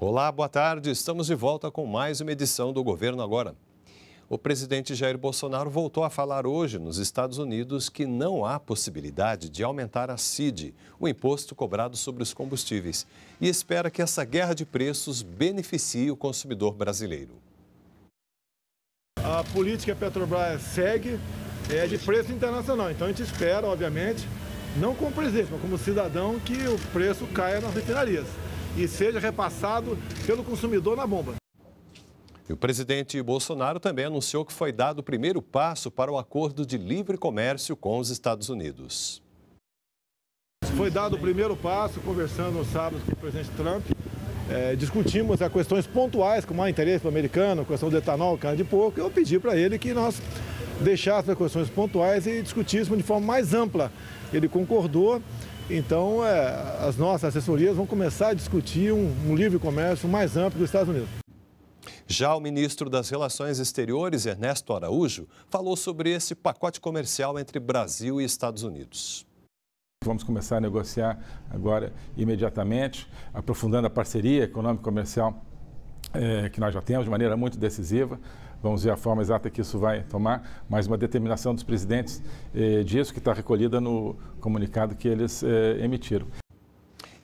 Olá, boa tarde. Estamos de volta com mais uma edição do Governo Agora. O presidente Jair Bolsonaro voltou a falar hoje nos Estados Unidos que não há possibilidade de aumentar a CID, o imposto cobrado sobre os combustíveis, e espera que essa guerra de preços beneficie o consumidor brasileiro. A política Petrobras segue é de preço internacional, então a gente espera, obviamente, não como presidente, mas como cidadão, que o preço caia nas refinarias e seja repassado pelo consumidor na bomba. E o presidente Bolsonaro também anunciou que foi dado o primeiro passo para o acordo de livre comércio com os Estados Unidos. Foi dado o primeiro passo, conversando sábado com o presidente Trump. É, discutimos as questões pontuais, como há interesse para o americano, questão do etanol, cana de porco. Eu pedi para ele que nós deixássemos as questões pontuais e discutíssemos de forma mais ampla. Ele concordou então, é, as nossas assessorias vão começar a discutir um, um livre comércio mais amplo dos Estados Unidos. Já o ministro das Relações Exteriores, Ernesto Araújo, falou sobre esse pacote comercial entre Brasil e Estados Unidos. Vamos começar a negociar agora imediatamente, aprofundando a parceria econômico-comercial é, que nós já temos de maneira muito decisiva. Vamos ver a forma exata que isso vai tomar, mas uma determinação dos presidentes é, disso que está recolhida no comunicado que eles é, emitiram.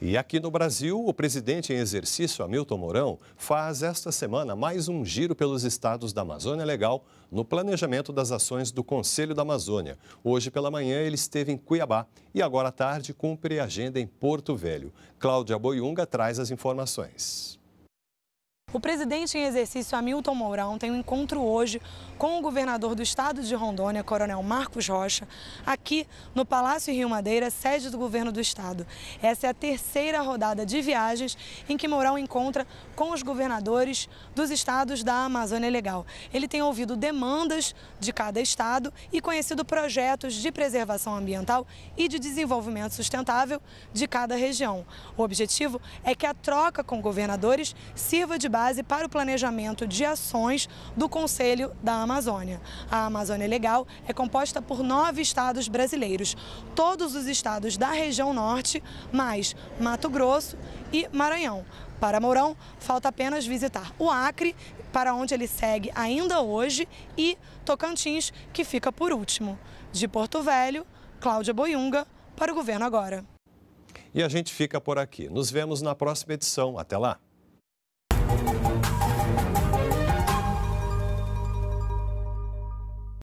E aqui no Brasil, o presidente em exercício, Hamilton Mourão, faz esta semana mais um giro pelos estados da Amazônia Legal no planejamento das ações do Conselho da Amazônia. Hoje pela manhã ele esteve em Cuiabá e agora à tarde cumpre agenda em Porto Velho. Cláudia Boiunga traz as informações. O presidente em exercício Hamilton Mourão tem um encontro hoje com o governador do estado de Rondônia, Coronel Marcos Rocha, aqui no Palácio Rio Madeira, sede do governo do estado. Essa é a terceira rodada de viagens em que Mourão encontra com os governadores dos estados da Amazônia Legal. Ele tem ouvido demandas de cada estado e conhecido projetos de preservação ambiental e de desenvolvimento sustentável de cada região. O objetivo é que a troca com governadores sirva de base base para o planejamento de ações do Conselho da Amazônia. A Amazônia Legal é composta por nove estados brasileiros, todos os estados da região norte, mais Mato Grosso e Maranhão. Para Mourão, falta apenas visitar o Acre, para onde ele segue ainda hoje, e Tocantins, que fica por último. De Porto Velho, Cláudia Boiunga, para o Governo Agora. E a gente fica por aqui. Nos vemos na próxima edição. Até lá!